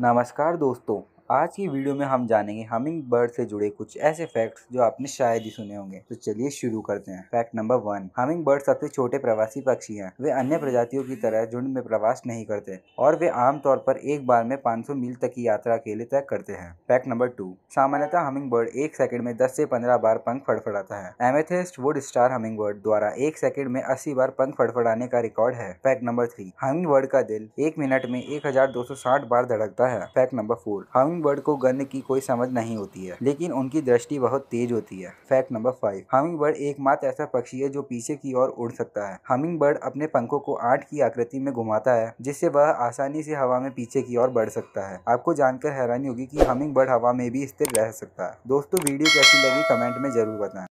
नमस्कार दोस्तों आज की वीडियो में हम जानेंगे हमिंग बर्ड से जुड़े कुछ ऐसे फैक्ट्स जो आपने शायद ही सुने होंगे तो चलिए शुरू करते हैं fact number one humming bird सबसे छोटे प्रवासी पक्षी हैं वे अन्य प्रजातियों की तरह झुंड में प्रवास नहीं करते और वे आमतौर पर एक बार में 500 मील तक की यात्रा के लिए तय करते हैं फैक्ट नंबर टू सामान्यतः हमिंग बर्ड एक सेकंड में दस से पंद्रह बार पंख फड़फड़ाता है amethyst woodstar humming bird द्वारा एक सेकंड में अस्सी बार पंख फड़फड़ाने का रिकॉर्ड है fact number three humming bird का दिल एक मिनट में एक बार धड़कता है fact number four humming humming bird को गंध की कोई समझ नहीं होती है लेकिन उनकी दृष्टि बहुत तेज होती है fact number five humming bird एकमात्र ऐसा पक्षी है जो पीछे की ओर उड़ सकता है हमिंग बर्ड अपने पंखों को आठ की आकृति में घुमाता है जिससे वह आसानी से हवा में पीछे की ओर बढ़ सकता है आपको जानकर हैरानी होगी की हमिंग बर्ड हवा में भी स्थिर रह सकता है दोस्तों वीडियो कैसी लगी कमेंट में जरूर बताए